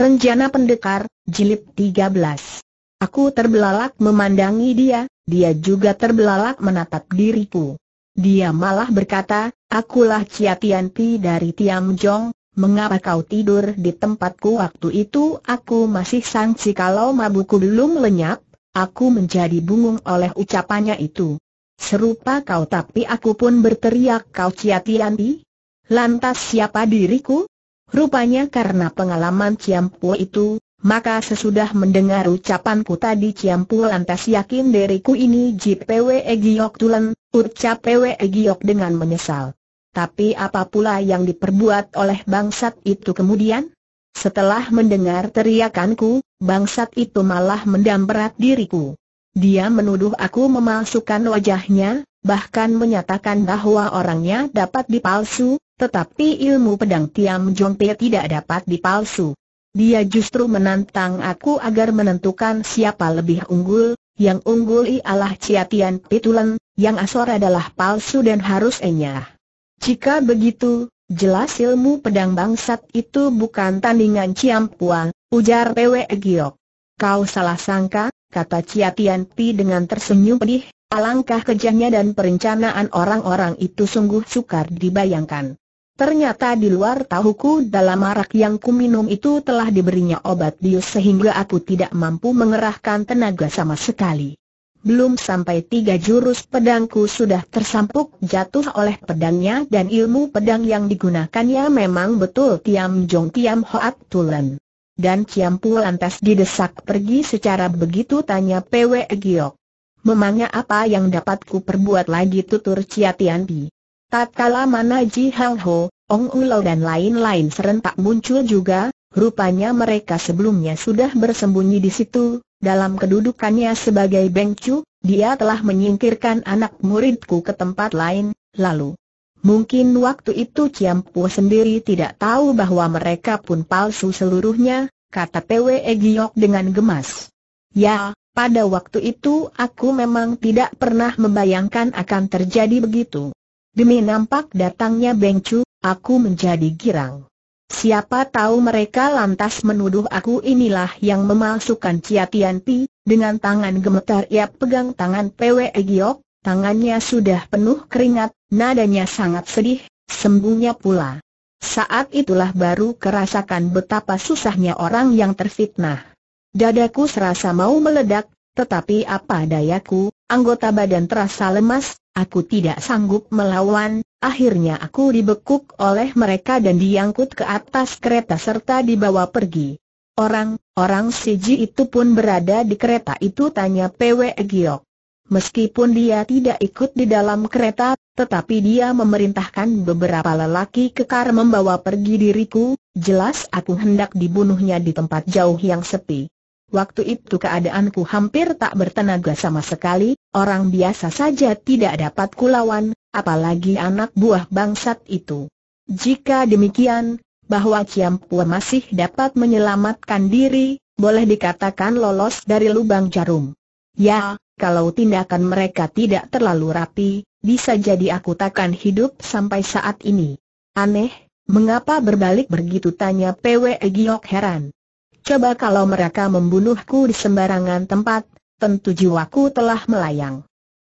Renjana Pendekar, Jilid 13. Aku terbelalak memandangi dia, dia juga terbelalak menatap diriku. Dia malah berkata, akulah Chia Pi dari Tiam Jong, mengapa kau tidur di tempatku waktu itu aku masih sangsi kalau mabuku belum lenyap, aku menjadi bungung oleh ucapannya itu. Serupa kau tapi aku pun berteriak kau Chia Pi? Lantas siapa diriku? Rupanya karena pengalaman Ciampu itu, maka sesudah mendengar ucapanku tadi Ciampu lantas yakin diriku ini JPW Giok Tulen, ucap PW Giok dengan menyesal. Tapi apa pula yang diperbuat oleh bangsat itu kemudian? Setelah mendengar teriakanku, bangsat itu malah mendamperat diriku. Dia menuduh aku memalsukan wajahnya, bahkan menyatakan bahwa orangnya dapat dipalsu, tetapi ilmu pedang Tiam Pei tidak dapat dipalsu. Dia justru menantang aku agar menentukan siapa lebih unggul, yang unggul ialah Cia Tian Pitulen, yang asor adalah palsu dan harus enyah. Jika begitu, jelas ilmu pedang bangsat itu bukan tandingan Ciam Puan, ujar Pwe Giok. Kau salah sangka, kata Cia Tian Pi dengan tersenyum pedih, alangkah kejahnya dan perencanaan orang-orang itu sungguh sukar dibayangkan. Ternyata di luar tahuku dalam arak yang kuminum itu telah diberinya obat bius sehingga aku tidak mampu mengerahkan tenaga sama sekali. Belum sampai tiga jurus pedangku sudah tersampuk jatuh oleh pedangnya dan ilmu pedang yang digunakannya memang betul Tiam Jong Tiam Hoat Tulen. Dan Tiam Pu lantas didesak pergi secara begitu tanya PW Giok. Memangnya apa yang dapatku perbuat lagi tutur Cia Tian Pi. Tatkala mana Ji Hang Ho, Ong Ung Lo dan lain-lain serentak muncul juga, rupanya mereka sebelumnya sudah bersembunyi di situ, dalam kedudukannya sebagai Beng Chu, dia telah menyingkirkan anak muridku ke tempat lain, lalu Mungkin waktu itu Ciampu sendiri tidak tahu bahwa mereka pun palsu seluruhnya, kata Pwe Giok dengan gemas. Ya, pada waktu itu aku memang tidak pernah membayangkan akan terjadi begitu. Demi nampak datangnya Chu, aku menjadi girang. Siapa tahu mereka lantas menuduh aku inilah yang memalsukan Cia Tian Pi, dengan tangan gemetar ia pegang tangan PW e Giok, tangannya sudah penuh keringat, nadanya sangat sedih, sembuhnya pula. Saat itulah baru kerasakan betapa susahnya orang yang terfitnah. Dadaku serasa mau meledak, tetapi apa dayaku, anggota badan terasa lemas, aku tidak sanggup melawan, akhirnya aku dibekuk oleh mereka dan diangkut ke atas kereta serta dibawa pergi. Orang-orang Siji itu pun berada di kereta itu tanya PW Giok. Meskipun dia tidak ikut di dalam kereta, tetapi dia memerintahkan beberapa lelaki kekar membawa pergi diriku, jelas aku hendak dibunuhnya di tempat jauh yang sepi. Waktu itu keadaanku hampir tak bertenaga sama sekali, orang biasa saja tidak dapat kulawan, apalagi anak buah bangsat itu. Jika demikian, bahwa Ciampua masih dapat menyelamatkan diri, boleh dikatakan lolos dari lubang jarum. Ya, kalau tindakan mereka tidak terlalu rapi, bisa jadi aku takkan hidup sampai saat ini. Aneh, mengapa berbalik begitu tanya PW Giok heran. Coba kalau mereka membunuhku di sembarangan tempat, tentu jiwaku telah melayang.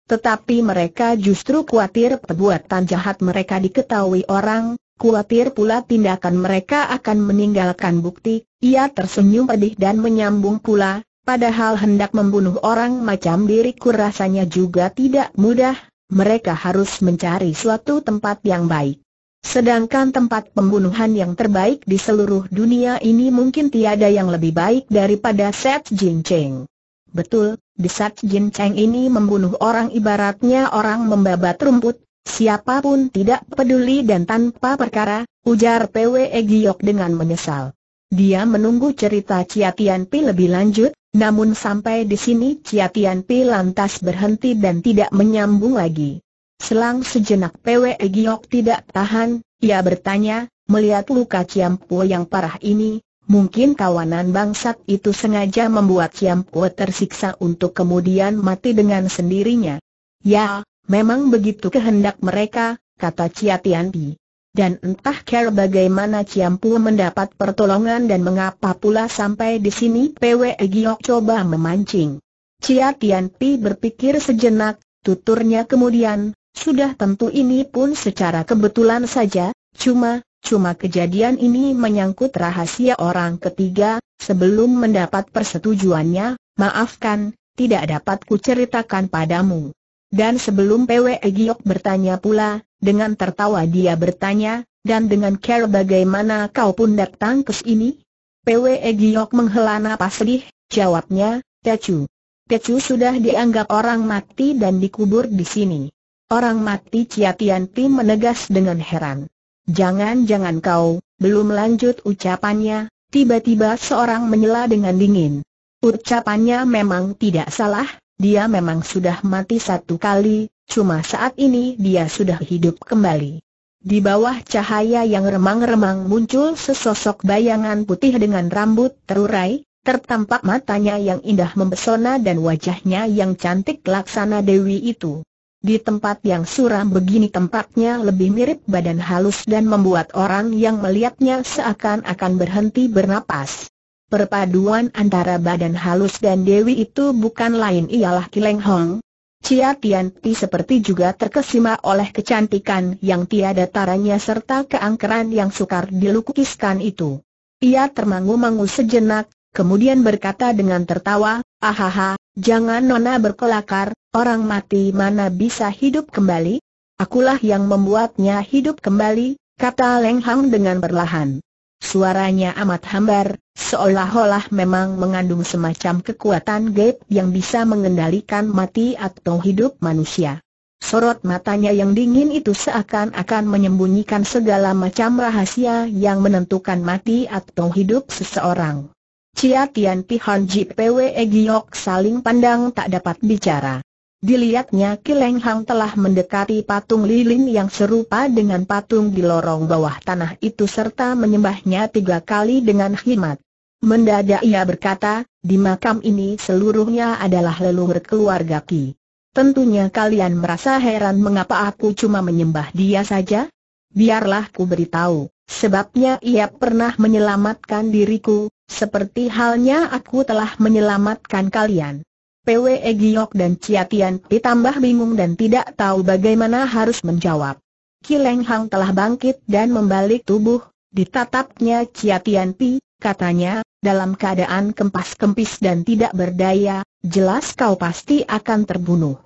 Tetapi mereka justru khawatir perbuatan jahat mereka diketahui orang, kuatir pula tindakan mereka akan meninggalkan bukti, ia tersenyum pedih dan menyambung pula, padahal hendak membunuh orang macam diriku rasanya juga tidak mudah, mereka harus mencari suatu tempat yang baik. Sedangkan tempat pembunuhan yang terbaik di seluruh dunia ini mungkin tiada yang lebih baik daripada Set Jin Cheng. Betul, di Set Jin Cheng ini membunuh orang ibaratnya orang membabat rumput, siapapun tidak peduli dan tanpa perkara, ujar PWE Giok dengan menyesal. Dia menunggu cerita Chia Tian Pi lebih lanjut, namun sampai di sini Chia Tian Pi lantas berhenti dan tidak menyambung lagi. Selang sejenak PW Giok tidak tahan, ia bertanya, melihat luka Ciampu yang parah ini, mungkin kawanan bangsat itu sengaja membuat Ciampu tersiksa untuk kemudian mati dengan sendirinya. Ya, memang begitu kehendak mereka, kata Cia Tianpi. Dan entah care bagaimana Ciampu mendapat pertolongan dan mengapa pula sampai di sini PW Giok coba memancing. Cia Tianpi berpikir sejenak, tuturnya kemudian, sudah tentu ini pun secara kebetulan saja, cuma, cuma kejadian ini menyangkut rahasia orang ketiga, sebelum mendapat persetujuannya, maafkan, tidak dapat kuceritakan padamu. Dan sebelum PW Giok bertanya pula, dengan tertawa dia bertanya, dan dengan care bagaimana kau pun datang ke sini? PW Giok menghela napas lih, jawabnya, Tecu. Tecu sudah dianggap orang mati dan dikubur di sini. Orang mati Cia Tianti menegas dengan heran. Jangan-jangan kau, belum lanjut ucapannya, tiba-tiba seorang menyela dengan dingin. Ucapannya memang tidak salah, dia memang sudah mati satu kali, cuma saat ini dia sudah hidup kembali. Di bawah cahaya yang remang-remang muncul sesosok bayangan putih dengan rambut terurai, tertampak matanya yang indah mempesona dan wajahnya yang cantik laksana Dewi itu. Di tempat yang suram begini tempatnya lebih mirip badan halus dan membuat orang yang melihatnya seakan-akan berhenti bernapas. Perpaduan antara badan halus dan Dewi itu bukan lain ialah Kileng Hong. Cia Tian Ti seperti juga terkesima oleh kecantikan yang tiada taranya serta keangkeran yang sukar dilukiskan itu. Ia termangu-mangu sejenak, kemudian berkata dengan tertawa, Ahaha, jangan nona berkelakar, Orang mati mana bisa hidup kembali? Akulah yang membuatnya hidup kembali, kata Leng Hang dengan perlahan. Suaranya amat hambar, seolah-olah memang mengandung semacam kekuatan gaib yang bisa mengendalikan mati atau hidup manusia. Sorot matanya yang dingin itu seakan-akan menyembunyikan segala macam rahasia yang menentukan mati atau hidup seseorang. Cia Tian Pihan Ji Pwe Giok saling pandang tak dapat bicara. Dilihatnya Kileng Hang telah mendekati patung lilin yang serupa dengan patung di lorong bawah tanah itu serta menyembahnya tiga kali dengan khidmat. Mendadak ia berkata, di makam ini seluruhnya adalah leluhur keluarga Ki. Tentunya kalian merasa heran mengapa aku cuma menyembah dia saja? Biarlah ku beritahu, sebabnya ia pernah menyelamatkan diriku, seperti halnya aku telah menyelamatkan kalian. PW e Giok dan Chia ditambah bingung dan tidak tahu bagaimana harus menjawab. Kileng Hang telah bangkit dan membalik tubuh, ditatapnya Chia Pi, katanya, dalam keadaan kempas-kempis dan tidak berdaya, jelas kau pasti akan terbunuh.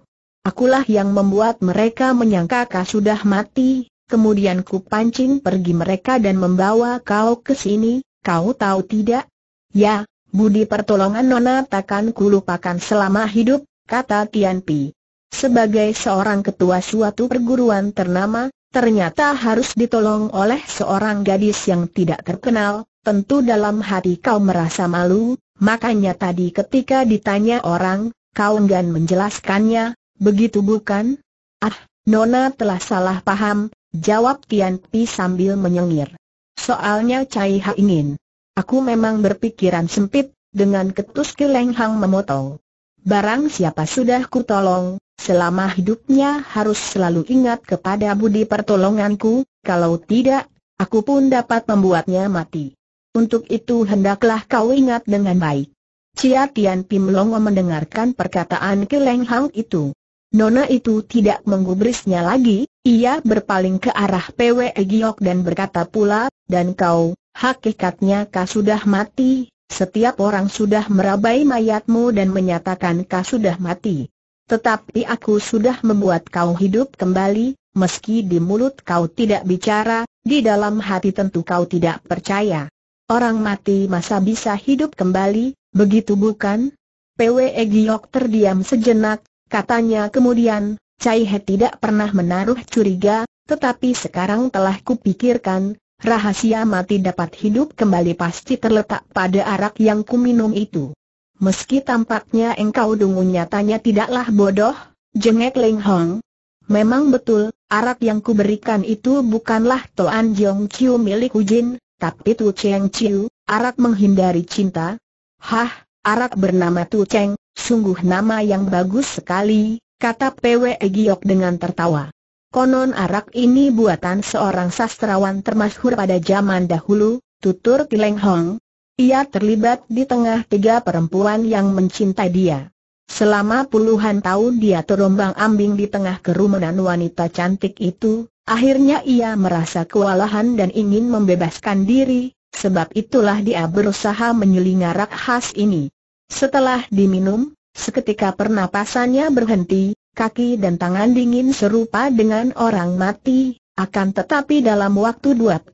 Akulah yang membuat mereka menyangka kau sudah mati, kemudian ku pancing pergi mereka dan membawa kau ke sini, kau tahu tidak? Ya, Budi pertolongan Nona takkan kulupakan selama hidup, kata Tian Pi. Sebagai seorang ketua suatu perguruan ternama, ternyata harus ditolong oleh seorang gadis yang tidak terkenal, tentu dalam hati kau merasa malu, makanya tadi ketika ditanya orang, kau enggan menjelaskannya, begitu bukan? Ah, Nona telah salah paham, jawab Tian Pi sambil menyengir. Soalnya Cai Ha ingin Aku memang berpikiran sempit, dengan ketus Kelenghang memotong. Barang siapa sudah kutolong, selama hidupnya harus selalu ingat kepada budi pertolonganku, kalau tidak, aku pun dapat membuatnya mati. Untuk itu hendaklah kau ingat dengan baik. Cia Tian Pim Longo mendengarkan perkataan Kelenghang Hang itu. Nona itu tidak menggubrisnya lagi, ia berpaling ke arah Pwe Giok dan berkata pula, dan kau, Hakikatnya kau sudah mati, setiap orang sudah merabai mayatmu dan menyatakan kau sudah mati. Tetapi aku sudah membuat kau hidup kembali, meski di mulut kau tidak bicara, di dalam hati tentu kau tidak percaya. Orang mati masa bisa hidup kembali, begitu bukan? PWE Giok terdiam sejenak, katanya kemudian, Cai He tidak pernah menaruh curiga, tetapi sekarang telah kupikirkan, rahasia mati dapat hidup kembali pasti terletak pada arak yang kuminum itu. Meski tampaknya engkau dungu nyatanya tidaklah bodoh, jengek Ling Hong. Memang betul, arak yang kuberikan itu bukanlah Toan Jong Chiu milik Ujin, tapi Tu Cheng Chiu, arak menghindari cinta. Hah, arak bernama Tu Cheng, sungguh nama yang bagus sekali, kata Pwe Giok dengan tertawa. Konon arak ini buatan seorang sastrawan termasyhur pada zaman dahulu, tutur Tileng Hong. Ia terlibat di tengah tiga perempuan yang mencintai dia. Selama puluhan tahun dia terombang ambing di tengah kerumunan wanita cantik itu, akhirnya ia merasa kewalahan dan ingin membebaskan diri, sebab itulah dia berusaha menyeling arak khas ini. Setelah diminum, seketika pernapasannya berhenti, kaki dan tangan dingin serupa dengan orang mati, akan tetapi dalam waktu 24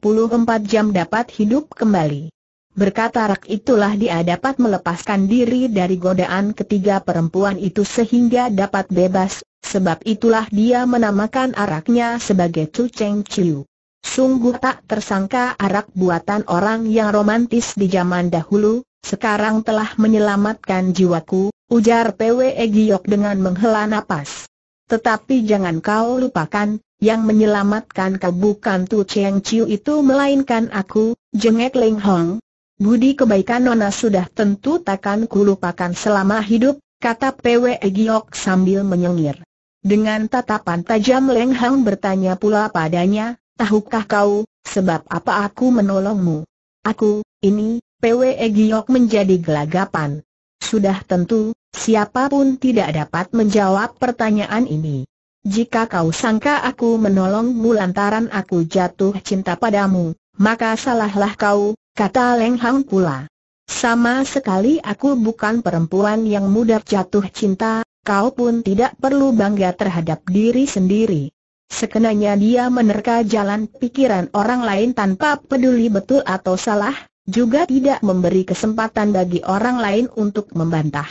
jam dapat hidup kembali. Berkata rak itulah dia dapat melepaskan diri dari godaan ketiga perempuan itu sehingga dapat bebas, sebab itulah dia menamakan araknya sebagai Chu Cheng Chiu. Sungguh tak tersangka arak buatan orang yang romantis di zaman dahulu, sekarang telah menyelamatkan jiwaku, Ujar PW Egyok dengan menghela napas. Tetapi jangan kau lupakan, yang menyelamatkan kau bukan Tu Cheng Chiu itu melainkan aku, jengek Ling Hong. Budi kebaikan Nona sudah tentu takkan kulupakan selama hidup, kata PW Egyok sambil menyengir. Dengan tatapan tajam Leng Hong bertanya pula padanya, tahukah kau, sebab apa aku menolongmu? Aku, ini, PW Egyok menjadi gelagapan. Sudah tentu, Siapapun tidak dapat menjawab pertanyaan ini. Jika kau sangka aku menolongmu lantaran aku jatuh cinta padamu, maka salahlah kau, kata Leng Hang pula. Sama sekali aku bukan perempuan yang mudah jatuh cinta, kau pun tidak perlu bangga terhadap diri sendiri. Sekenanya dia menerka jalan pikiran orang lain tanpa peduli betul atau salah, juga tidak memberi kesempatan bagi orang lain untuk membantah.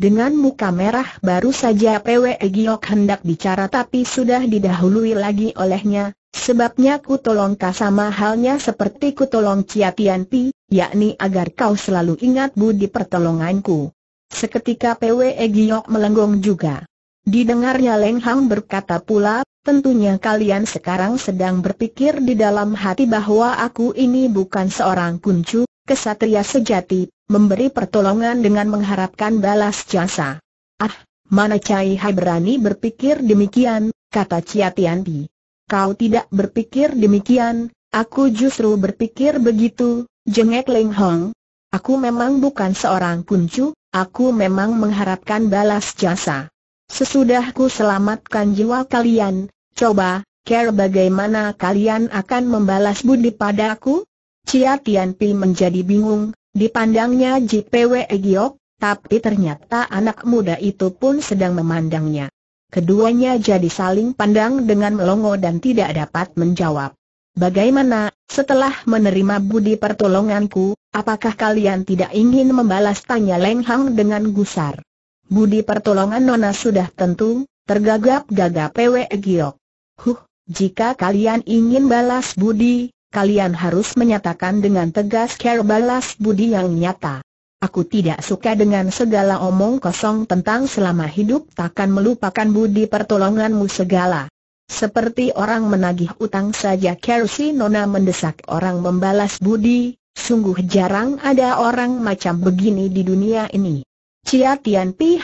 Dengan muka merah baru saja PWE Giok hendak bicara tapi sudah didahului lagi olehnya, sebabnya ku tolong kau sama halnya seperti ku tolong Cia Tian Pi, yakni agar kau selalu ingat budi pertolonganku. Seketika PWE Giok melenggong juga. Didengarnya Leng Hang berkata pula, tentunya kalian sekarang sedang berpikir di dalam hati bahwa aku ini bukan seorang kuncu, kesatria sejati, memberi pertolongan dengan mengharapkan balas jasa. Ah, mana Cai Hai berani berpikir demikian, kata Cia Pi. Kau tidak berpikir demikian, aku justru berpikir begitu, jengek Ling Hong. Aku memang bukan seorang kuncu, aku memang mengharapkan balas jasa. Sesudah ku selamatkan jiwa kalian, coba, care bagaimana kalian akan membalas budi padaku? Cia Pi menjadi bingung, dipandangnya JPW Giok, tapi ternyata anak muda itu pun sedang memandangnya. Keduanya jadi saling pandang dengan melongo dan tidak dapat menjawab. Bagaimana, setelah menerima budi pertolonganku, apakah kalian tidak ingin membalas tanya Leng Hang dengan gusar? Budi pertolongan Nona sudah tentu, tergagap-gagap PW Giok. Huh, jika kalian ingin balas budi, kalian harus menyatakan dengan tegas cara balas budi yang nyata. Aku tidak suka dengan segala omong kosong tentang selama hidup takkan melupakan budi pertolonganmu segala. Seperti orang menagih utang saja Kerusi Nona mendesak orang membalas budi, sungguh jarang ada orang macam begini di dunia ini. Cia pi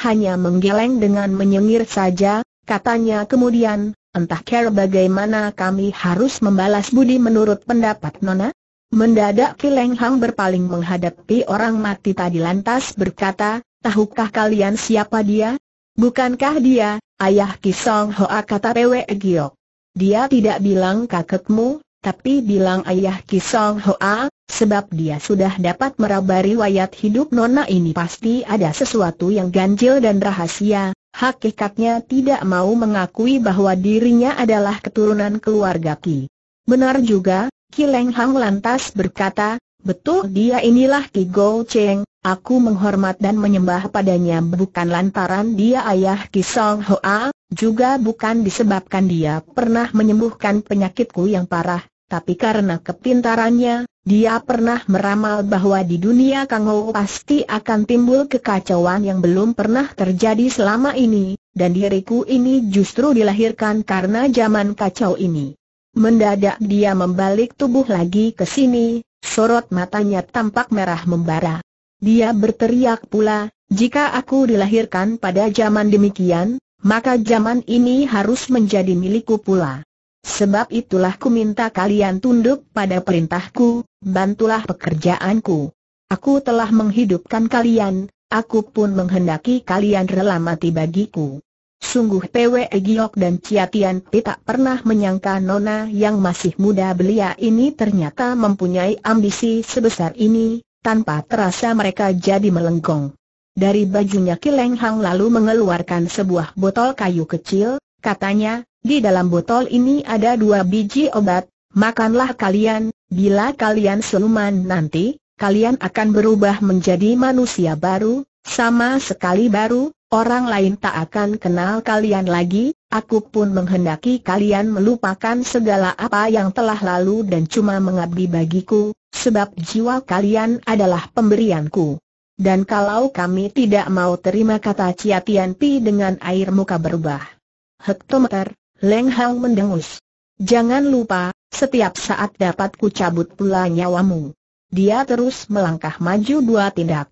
hanya menggeleng dengan menyengir saja, katanya kemudian, entah kira bagaimana kami harus membalas budi menurut pendapat Nona? Mendadak Kileng Hang berpaling menghadapi orang mati tadi lantas berkata, tahukah kalian siapa dia? Bukankah dia, ayah Kisong Hoa kata Pewe Giok? Dia tidak bilang kakekmu, tapi bilang ayah Kisong Hoa, sebab dia sudah dapat merabari wayat hidup Nona ini pasti ada sesuatu yang ganjil dan rahasia, hakikatnya tidak mau mengakui bahwa dirinya adalah keturunan keluarga Ki. Benar juga, Ki Leng Hang lantas berkata, betul dia inilah Ki Go Cheng, aku menghormat dan menyembah padanya bukan lantaran dia ayah Ki Song Hoa, juga bukan disebabkan dia pernah menyembuhkan penyakitku yang parah, tapi karena kepintarannya, dia pernah meramal bahwa di dunia Kang Ho pasti akan timbul kekacauan yang belum pernah terjadi selama ini, dan diriku ini justru dilahirkan karena zaman kacau ini. Mendadak dia membalik tubuh lagi ke sini, sorot matanya tampak merah membara. Dia berteriak pula, jika aku dilahirkan pada zaman demikian, maka zaman ini harus menjadi milikku pula. Sebab itulah ku minta kalian tunduk pada perintahku, bantulah pekerjaanku. Aku telah menghidupkan kalian, aku pun menghendaki kalian rela mati bagiku. Sungguh Pwe Giok dan Ciatian Pi tak pernah menyangka Nona yang masih muda belia ini ternyata mempunyai ambisi sebesar ini, tanpa terasa mereka jadi melenggong. Dari bajunya Kileng Hang lalu mengeluarkan sebuah botol kayu kecil, Katanya, di dalam botol ini ada dua biji obat, makanlah kalian, bila kalian seluman nanti, kalian akan berubah menjadi manusia baru, sama sekali baru, orang lain tak akan kenal kalian lagi, aku pun menghendaki kalian melupakan segala apa yang telah lalu dan cuma mengabdi bagiku, sebab jiwa kalian adalah pemberianku. Dan kalau kami tidak mau terima kata Cia Pi dengan air muka berubah hektometer, Leng Hang mendengus. Jangan lupa, setiap saat dapat ku cabut pula nyawamu. Dia terus melangkah maju dua tindak.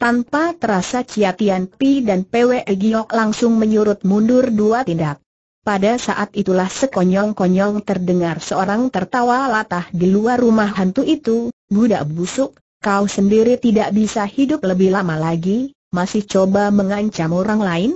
Tanpa terasa Chia Tian Pi dan Pwe Giok langsung menyurut mundur dua tindak. Pada saat itulah sekonyong-konyong terdengar seorang tertawa latah di luar rumah hantu itu, budak busuk, kau sendiri tidak bisa hidup lebih lama lagi, masih coba mengancam orang lain?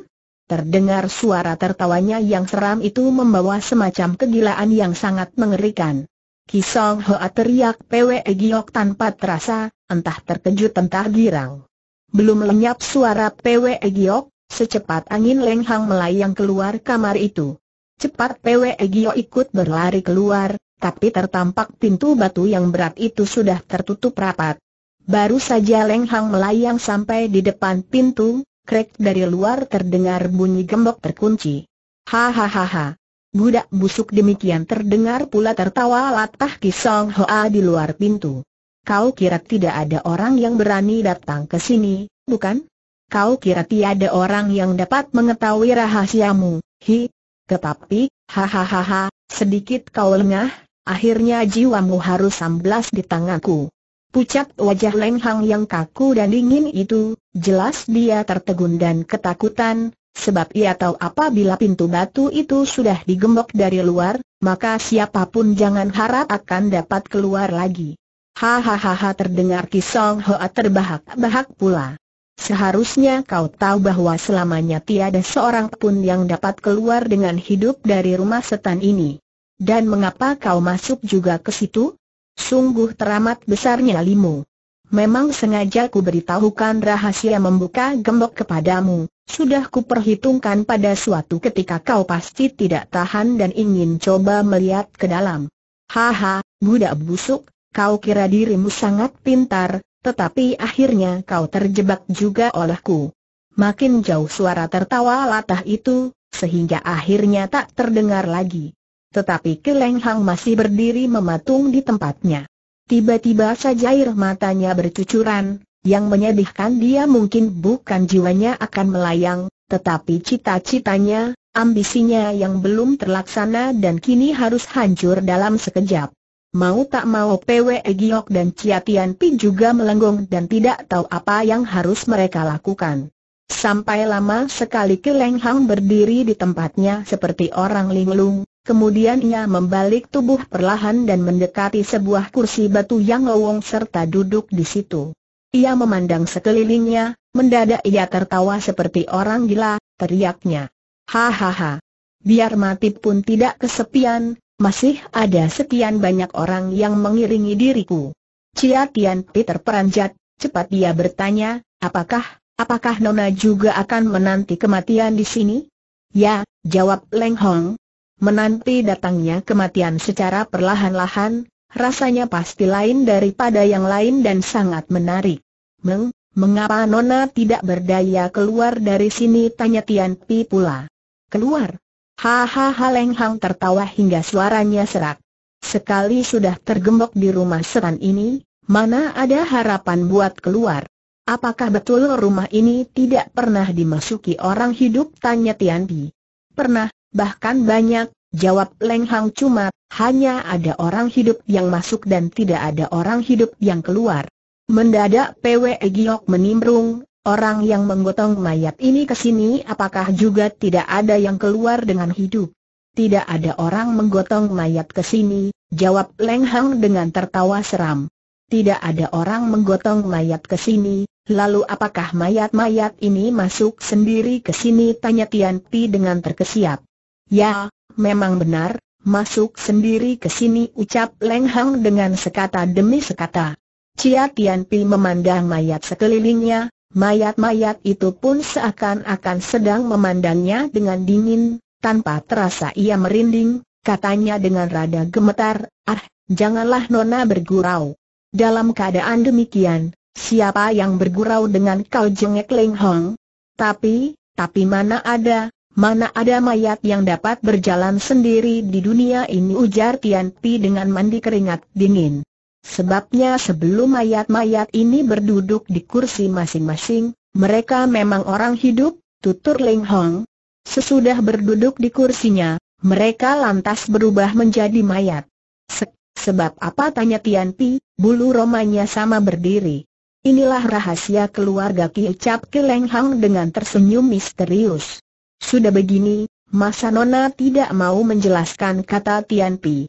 Terdengar suara tertawanya yang seram itu membawa semacam kegilaan yang sangat mengerikan. Kisong Hoa teriak Pwe Giok tanpa terasa, entah terkejut entah girang. Belum lenyap suara Pwe Giok, secepat angin lenghang melayang keluar kamar itu. Cepat Pwe Giok ikut berlari keluar, tapi tertampak pintu batu yang berat itu sudah tertutup rapat. Baru saja lenghang melayang sampai di depan pintu, krek dari luar terdengar bunyi gembok terkunci. Hahaha. Budak busuk demikian terdengar pula tertawa latah Kisong Hoa di luar pintu. Kau kira tidak ada orang yang berani datang ke sini, bukan? Kau kira tiada orang yang dapat mengetahui rahasiamu, hi? Tetapi, hahaha, sedikit kau lengah, akhirnya jiwamu harus amblas di tanganku. Pucat wajah Leng Hang yang kaku dan dingin itu, jelas dia tertegun dan ketakutan, sebab ia tahu apabila pintu batu itu sudah digembok dari luar, maka siapapun jangan harap akan dapat keluar lagi. Hahaha terdengar Kisong Hoa terbahak-bahak pula. Seharusnya kau tahu bahwa selamanya tiada seorang pun yang dapat keluar dengan hidup dari rumah setan ini. Dan mengapa kau masuk juga ke situ? Sungguh teramat besarnya limu. Memang sengaja ku beritahukan rahasia membuka gembok kepadamu, sudah ku perhitungkan pada suatu ketika kau pasti tidak tahan dan ingin coba melihat ke dalam. Haha, budak busuk, kau kira dirimu sangat pintar, tetapi akhirnya kau terjebak juga olehku. Makin jauh suara tertawa latah itu, sehingga akhirnya tak terdengar lagi. Tetapi Keleng Hang masih berdiri mematung di tempatnya. Tiba-tiba saja air matanya bercucuran, yang menyedihkan dia mungkin bukan jiwanya akan melayang, tetapi cita-citanya, ambisinya yang belum terlaksana dan kini harus hancur dalam sekejap. Mau tak mau PW Giok dan Chia Tian Pi juga melenggong dan tidak tahu apa yang harus mereka lakukan. Sampai lama sekali Keleng Hang berdiri di tempatnya seperti orang linglung, Kemudian ia membalik tubuh perlahan dan mendekati sebuah kursi batu yang lowong serta duduk di situ. Ia memandang sekelilingnya, mendadak ia tertawa seperti orang gila, teriaknya. Hahaha. Biar mati pun tidak kesepian, masih ada sekian banyak orang yang mengiringi diriku. Cia Tian Peter peranjat, cepat dia bertanya, apakah, apakah Nona juga akan menanti kematian di sini? Ya, jawab Leng Hong, menanti datangnya kematian secara perlahan-lahan, rasanya pasti lain daripada yang lain dan sangat menarik. Meng, mengapa Nona tidak berdaya keluar dari sini? Tanya Tian Pi pula. Keluar? Hahaha Leng Hang tertawa hingga suaranya serak. Sekali sudah tergembok di rumah setan ini, mana ada harapan buat keluar? Apakah betul rumah ini tidak pernah dimasuki orang hidup? Tanya Tian Pi. Pernah, bahkan banyak, jawab Leng Hang cuma, hanya ada orang hidup yang masuk dan tidak ada orang hidup yang keluar. Mendadak PW Giok menimbrung, orang yang menggotong mayat ini ke sini apakah juga tidak ada yang keluar dengan hidup? Tidak ada orang menggotong mayat ke sini, jawab Leng Hang dengan tertawa seram. Tidak ada orang menggotong mayat ke sini, Lalu apakah mayat-mayat ini masuk sendiri ke sini? Tanya tianti dengan terkesiap. Ya, memang benar, masuk sendiri ke sini ucap Leng Hang dengan sekata demi sekata. Cia Tian Pi memandang mayat sekelilingnya, mayat-mayat itu pun seakan-akan sedang memandangnya dengan dingin, tanpa terasa ia merinding, katanya dengan rada gemetar, ah, janganlah Nona bergurau. Dalam keadaan demikian, siapa yang bergurau dengan kau jengek Leng Hong? Tapi, tapi mana ada, Mana ada mayat yang dapat berjalan sendiri di dunia ini ujar Tian Pi dengan mandi keringat dingin. Sebabnya sebelum mayat-mayat ini berduduk di kursi masing-masing, mereka memang orang hidup, tutur Ling Hong. Sesudah berduduk di kursinya, mereka lantas berubah menjadi mayat. Se sebab apa tanya Tian Pi, bulu romanya sama berdiri. Inilah rahasia keluarga Ki Cap Ki Leng Hong dengan tersenyum misterius. Sudah begini, masa Nona tidak mau menjelaskan kata Tian Pi.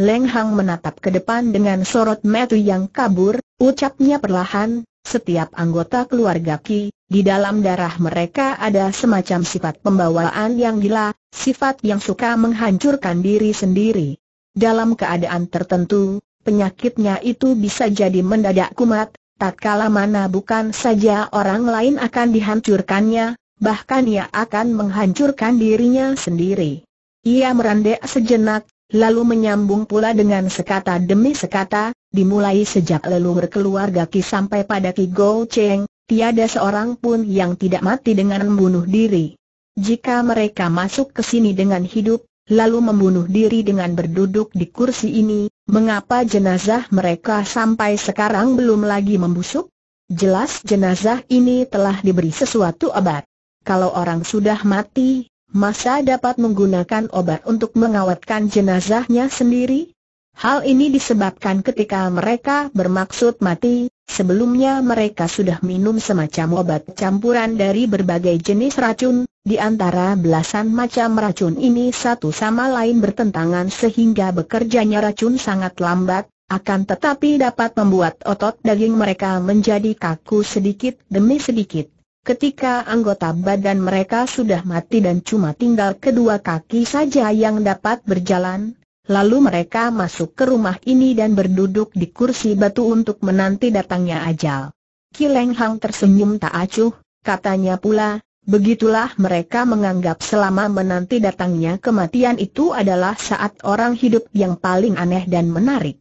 Leng Hang menatap ke depan dengan sorot metu yang kabur, ucapnya perlahan, setiap anggota keluarga Ki, di dalam darah mereka ada semacam sifat pembawaan yang gila, sifat yang suka menghancurkan diri sendiri. Dalam keadaan tertentu, penyakitnya itu bisa jadi mendadak kumat, tak tatkala mana bukan saja orang lain akan dihancurkannya, bahkan ia akan menghancurkan dirinya sendiri. Ia merendek sejenak, lalu menyambung pula dengan sekata demi sekata, dimulai sejak leluhur keluarga Ki sampai pada Ki Go Cheng, tiada seorang pun yang tidak mati dengan membunuh diri. Jika mereka masuk ke sini dengan hidup, lalu membunuh diri dengan berduduk di kursi ini, mengapa jenazah mereka sampai sekarang belum lagi membusuk? Jelas jenazah ini telah diberi sesuatu obat. Kalau orang sudah mati, masa dapat menggunakan obat untuk mengawetkan jenazahnya sendiri? Hal ini disebabkan ketika mereka bermaksud mati, sebelumnya mereka sudah minum semacam obat campuran dari berbagai jenis racun, di antara belasan macam racun ini satu sama lain bertentangan sehingga bekerjanya racun sangat lambat, akan tetapi dapat membuat otot daging mereka menjadi kaku sedikit demi sedikit. Ketika anggota badan mereka sudah mati dan cuma tinggal kedua kaki saja yang dapat berjalan, lalu mereka masuk ke rumah ini dan berduduk di kursi batu untuk menanti datangnya ajal. Kileng Hang tersenyum tak acuh, katanya pula, begitulah mereka menganggap selama menanti datangnya kematian itu adalah saat orang hidup yang paling aneh dan menarik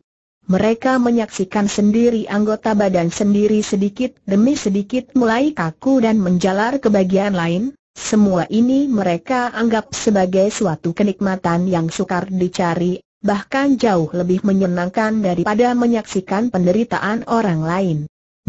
mereka menyaksikan sendiri anggota badan sendiri sedikit demi sedikit mulai kaku dan menjalar ke bagian lain, semua ini mereka anggap sebagai suatu kenikmatan yang sukar dicari, bahkan jauh lebih menyenangkan daripada menyaksikan penderitaan orang lain.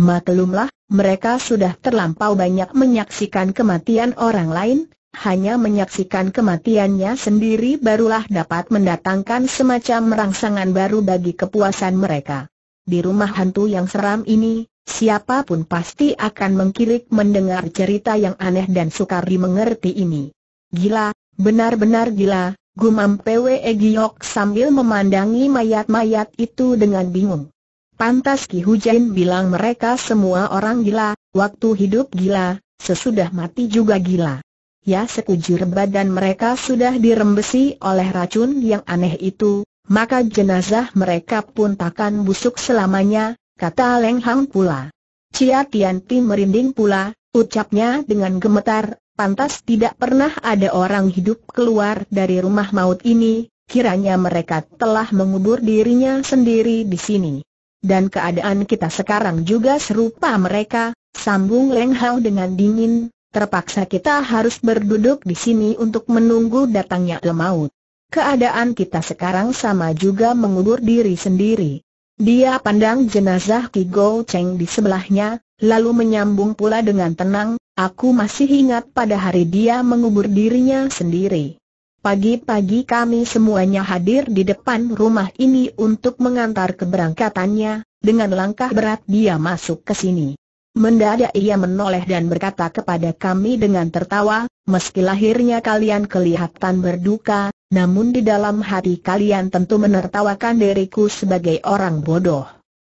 Maklumlah, mereka sudah terlampau banyak menyaksikan kematian orang lain, hanya menyaksikan kematiannya sendiri barulah dapat mendatangkan semacam merangsangan baru bagi kepuasan mereka. Di rumah hantu yang seram ini, siapapun pasti akan mengkilik mendengar cerita yang aneh dan sukar dimengerti ini. Gila, benar-benar gila, gumam PWE Giok sambil memandangi mayat-mayat itu dengan bingung. Pantas Ki Hujain bilang mereka semua orang gila, waktu hidup gila, sesudah mati juga gila ya sekujur badan mereka sudah dirembesi oleh racun yang aneh itu, maka jenazah mereka pun takkan busuk selamanya, kata Leng Hang pula. Cia Tian Ti merinding pula, ucapnya dengan gemetar, pantas tidak pernah ada orang hidup keluar dari rumah maut ini, kiranya mereka telah mengubur dirinya sendiri di sini. Dan keadaan kita sekarang juga serupa mereka, sambung Leng Hang dengan dingin, terpaksa kita harus berduduk di sini untuk menunggu datangnya lemaut. Keadaan kita sekarang sama juga mengubur diri sendiri. Dia pandang jenazah Ki Go Cheng di sebelahnya, lalu menyambung pula dengan tenang, aku masih ingat pada hari dia mengubur dirinya sendiri. Pagi-pagi kami semuanya hadir di depan rumah ini untuk mengantar keberangkatannya, dengan langkah berat dia masuk ke sini. Mendadak ia menoleh dan berkata kepada kami dengan tertawa, meski lahirnya kalian kelihatan berduka, namun di dalam hati kalian tentu menertawakan diriku sebagai orang bodoh.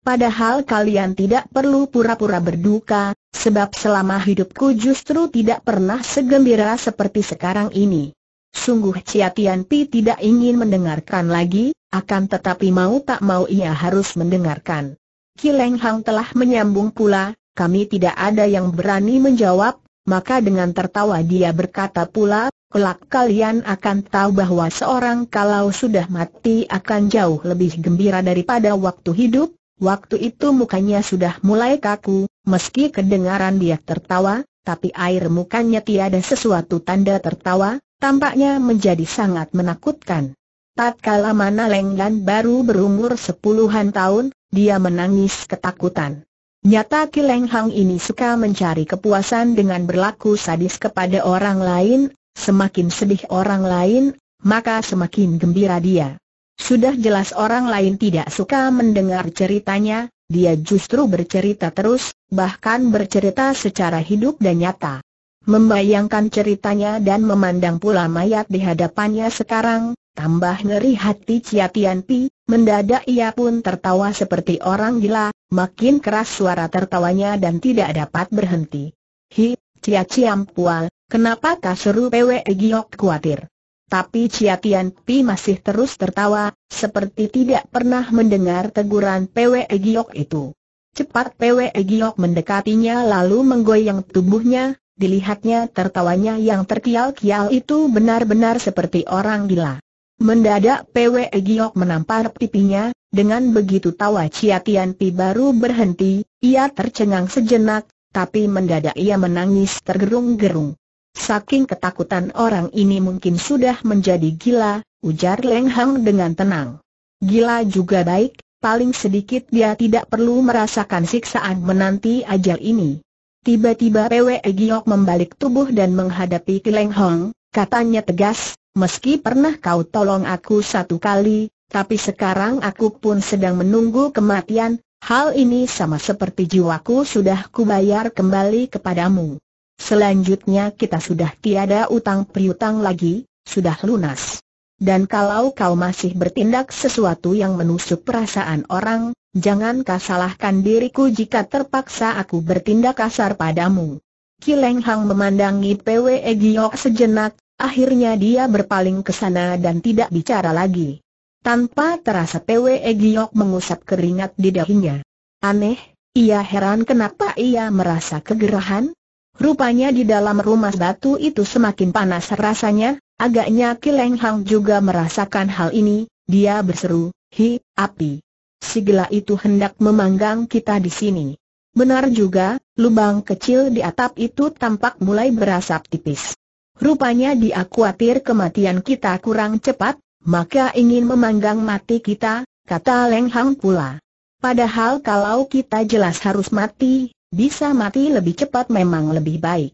Padahal kalian tidak perlu pura-pura berduka, sebab selama hidupku justru tidak pernah segembira seperti sekarang ini. Sungguh Cia Pi tidak ingin mendengarkan lagi, akan tetapi mau tak mau ia harus mendengarkan. Kileng Hang telah menyambung pula, kami tidak ada yang berani menjawab, maka dengan tertawa dia berkata pula, kelak kalian akan tahu bahwa seorang kalau sudah mati akan jauh lebih gembira daripada waktu hidup, waktu itu mukanya sudah mulai kaku, meski kedengaran dia tertawa, tapi air mukanya tiada sesuatu tanda tertawa, tampaknya menjadi sangat menakutkan. Tatkala mana Lenggan baru berumur sepuluhan tahun, dia menangis ketakutan. Nyata Kileng Hang ini suka mencari kepuasan dengan berlaku sadis kepada orang lain, semakin sedih orang lain, maka semakin gembira dia. Sudah jelas orang lain tidak suka mendengar ceritanya, dia justru bercerita terus, bahkan bercerita secara hidup dan nyata. Membayangkan ceritanya dan memandang pula mayat di hadapannya sekarang, tambah ngeri hati Cia Pi, Mendadak ia pun tertawa seperti orang gila, makin keras suara tertawanya dan tidak dapat berhenti. Hi, Cia Ciam Pual, kenapa kau seru Pwe Giok khawatir? Tapi Cia Tian Pi masih terus tertawa, seperti tidak pernah mendengar teguran Pwe Giok itu. Cepat Pwe Giok mendekatinya lalu menggoyang tubuhnya, dilihatnya tertawanya yang terkial-kial itu benar-benar seperti orang gila. Mendadak PW Giok menampar pipinya, dengan begitu tawa Cia Tian Pi baru berhenti, ia tercengang sejenak, tapi mendadak ia menangis tergerung-gerung. Saking ketakutan orang ini mungkin sudah menjadi gila, ujar Leng Hang dengan tenang. Gila juga baik, paling sedikit dia tidak perlu merasakan siksaan menanti ajal ini. Tiba-tiba PW Giok membalik tubuh dan menghadapi Leng Hang, katanya tegas, Meski pernah kau tolong aku satu kali, tapi sekarang aku pun sedang menunggu kematian, hal ini sama seperti jiwaku sudah kubayar kembali kepadamu. Selanjutnya kita sudah tiada utang piutang lagi, sudah lunas. Dan kalau kau masih bertindak sesuatu yang menusuk perasaan orang, jangan kau diriku jika terpaksa aku bertindak kasar padamu. Kileng Hang memandangi PWE Giok sejenak, Akhirnya dia berpaling ke sana dan tidak bicara lagi. Tanpa terasa Pwe Giok mengusap keringat di dahinya. Aneh, ia heran kenapa ia merasa kegerahan. Rupanya di dalam rumah batu itu semakin panas rasanya, agaknya Kileng Hang juga merasakan hal ini, dia berseru, hi, api. Si gila itu hendak memanggang kita di sini. Benar juga, lubang kecil di atap itu tampak mulai berasap tipis. Rupanya dia khawatir kematian kita kurang cepat, maka ingin memanggang mati kita, kata Leng Hang pula. Padahal kalau kita jelas harus mati, bisa mati lebih cepat memang lebih baik.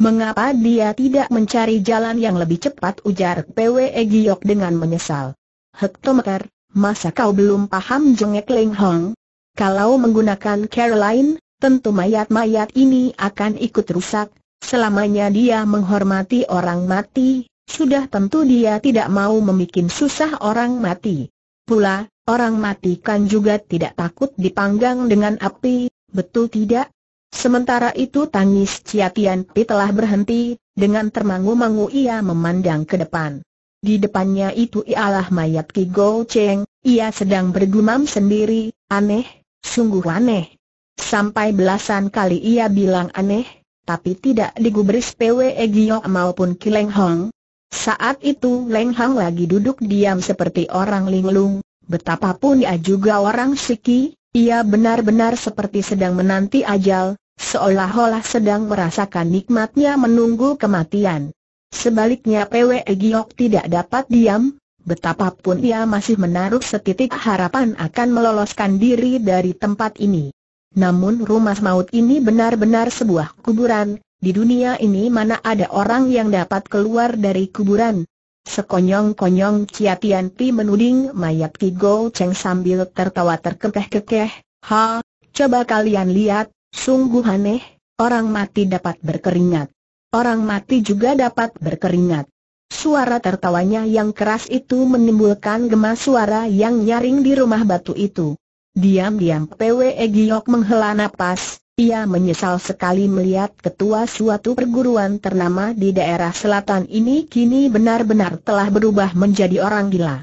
Mengapa dia tidak mencari jalan yang lebih cepat ujar PWE Giok dengan menyesal. Hektometer, masa kau belum paham jengek Leng Hong? Kalau menggunakan Caroline, tentu mayat-mayat ini akan ikut rusak, Selamanya dia menghormati orang mati, sudah tentu dia tidak mau membuat susah orang mati. Pula, orang mati kan juga tidak takut dipanggang dengan api, betul tidak? Sementara itu tangis Cia Tian Pi telah berhenti, dengan termangu-mangu ia memandang ke depan. Di depannya itu ialah mayat Ki Go Cheng, ia sedang bergumam sendiri, aneh, sungguh aneh. Sampai belasan kali ia bilang aneh, tapi tidak digubris PWE Gio maupun Ki Leng Hong. Saat itu Leng Hang lagi duduk diam seperti orang linglung, betapapun ia juga orang siki, ia benar-benar seperti sedang menanti ajal, seolah-olah sedang merasakan nikmatnya menunggu kematian. Sebaliknya PWE Giok tidak dapat diam, betapapun ia masih menaruh setitik harapan akan meloloskan diri dari tempat ini. Namun rumah maut ini benar-benar sebuah kuburan, di dunia ini mana ada orang yang dapat keluar dari kuburan. Sekonyong-konyong Chia Tian Pi menuding mayat Ki Go Cheng sambil tertawa terkekeh-kekeh, Ha, coba kalian lihat, sungguh aneh, orang mati dapat berkeringat. Orang mati juga dapat berkeringat. Suara tertawanya yang keras itu menimbulkan gemas suara yang nyaring di rumah batu itu. Diam-diam PW e Giok menghela nafas. ia menyesal sekali melihat ketua suatu perguruan ternama di daerah selatan ini kini benar-benar telah berubah menjadi orang gila.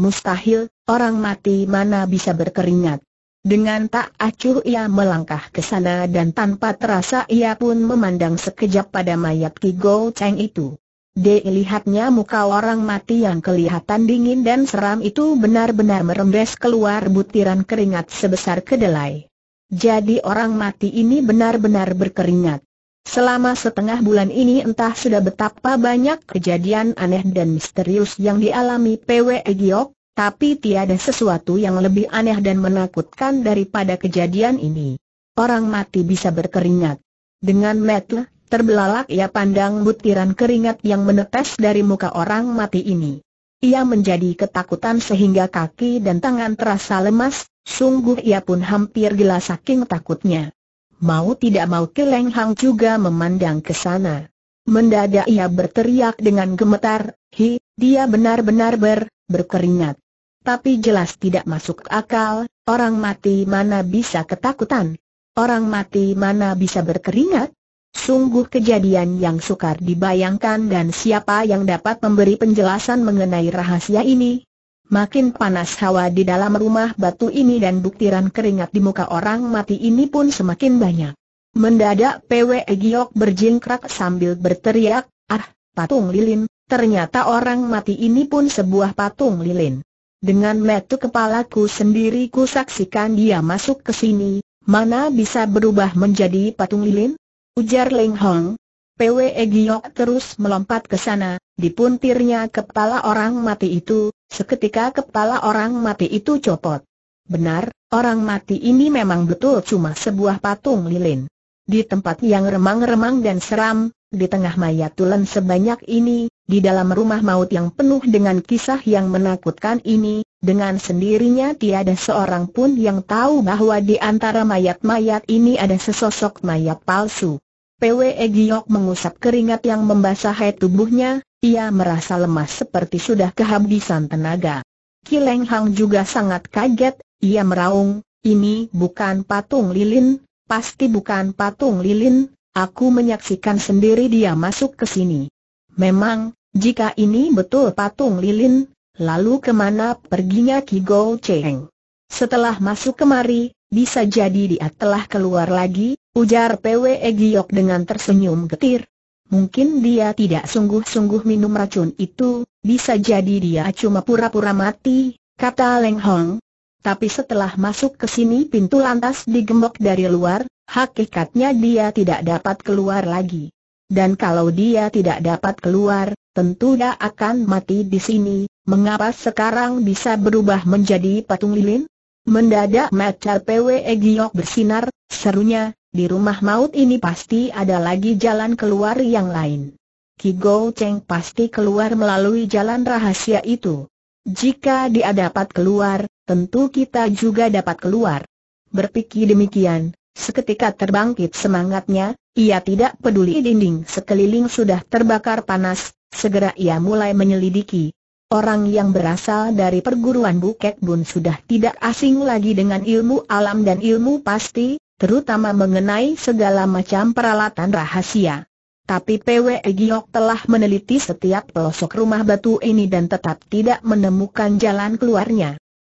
Mustahil, orang mati mana bisa berkeringat. Dengan tak acuh ia melangkah ke sana dan tanpa terasa ia pun memandang sekejap pada mayat Ki Go Cheng itu. Dilihatnya muka orang mati yang kelihatan dingin dan seram itu benar-benar merembes keluar butiran keringat sebesar kedelai. Jadi orang mati ini benar-benar berkeringat. Selama setengah bulan ini entah sudah betapa banyak kejadian aneh dan misterius yang dialami PW Giok, tapi tiada sesuatu yang lebih aneh dan menakutkan daripada kejadian ini. Orang mati bisa berkeringat. Dengan metle, Terbelalak ia pandang butiran keringat yang menetes dari muka orang mati ini. Ia menjadi ketakutan sehingga kaki dan tangan terasa lemas, sungguh ia pun hampir gila saking takutnya. Mau tidak mau Keleng Hang juga memandang ke sana. Mendadak ia berteriak dengan gemetar, hi, dia benar-benar ber, berkeringat. Tapi jelas tidak masuk akal, orang mati mana bisa ketakutan? Orang mati mana bisa berkeringat? Sungguh kejadian yang sukar dibayangkan dan siapa yang dapat memberi penjelasan mengenai rahasia ini? Makin panas hawa di dalam rumah batu ini dan buktiran keringat di muka orang mati ini pun semakin banyak. Mendadak PW Giok berjingkrak sambil berteriak, ah, patung lilin, ternyata orang mati ini pun sebuah patung lilin. Dengan metu kepalaku sendiri ku saksikan dia masuk ke sini, mana bisa berubah menjadi patung lilin? Ujar Ling Hong. PWE Giok terus melompat ke sana, dipuntirnya kepala orang mati itu, seketika kepala orang mati itu copot. Benar, orang mati ini memang betul cuma sebuah patung lilin. Di tempat yang remang-remang dan seram, di tengah mayat tulen sebanyak ini, di dalam rumah maut yang penuh dengan kisah yang menakutkan ini, dengan sendirinya tiada seorang pun yang tahu bahwa di antara mayat-mayat ini ada sesosok mayat palsu. Pwe Giok mengusap keringat yang membasahi tubuhnya, ia merasa lemas seperti sudah kehabisan tenaga. Kileng Hang juga sangat kaget, ia meraung, ini bukan patung lilin, pasti bukan patung lilin, aku menyaksikan sendiri dia masuk ke sini. Memang, jika ini betul patung lilin, Lalu kemana perginya Ki Go Cheng? Setelah masuk kemari, bisa jadi dia telah keluar lagi, ujar PW Giok dengan tersenyum getir. Mungkin dia tidak sungguh-sungguh minum racun itu, bisa jadi dia cuma pura-pura mati, kata Leng Hong. Tapi setelah masuk ke sini pintu lantas digembok dari luar, hakikatnya dia tidak dapat keluar lagi. Dan kalau dia tidak dapat keluar, tentu dia akan mati di sini, Mengapa sekarang bisa berubah menjadi patung lilin? Mendadak mata PW e Giok bersinar, serunya, di rumah maut ini pasti ada lagi jalan keluar yang lain. Ki Go Cheng pasti keluar melalui jalan rahasia itu. Jika dia dapat keluar, tentu kita juga dapat keluar. Berpikir demikian, seketika terbangkit semangatnya, ia tidak peduli dinding sekeliling sudah terbakar panas, segera ia mulai menyelidiki, Orang yang berasal dari perguruan Bukek Bun sudah tidak asing lagi dengan ilmu alam dan ilmu pasti, terutama mengenai segala macam peralatan rahasia. Tapi PW Giok telah meneliti setiap pelosok rumah batu ini dan tetap tidak menemukan jalan keluarnya.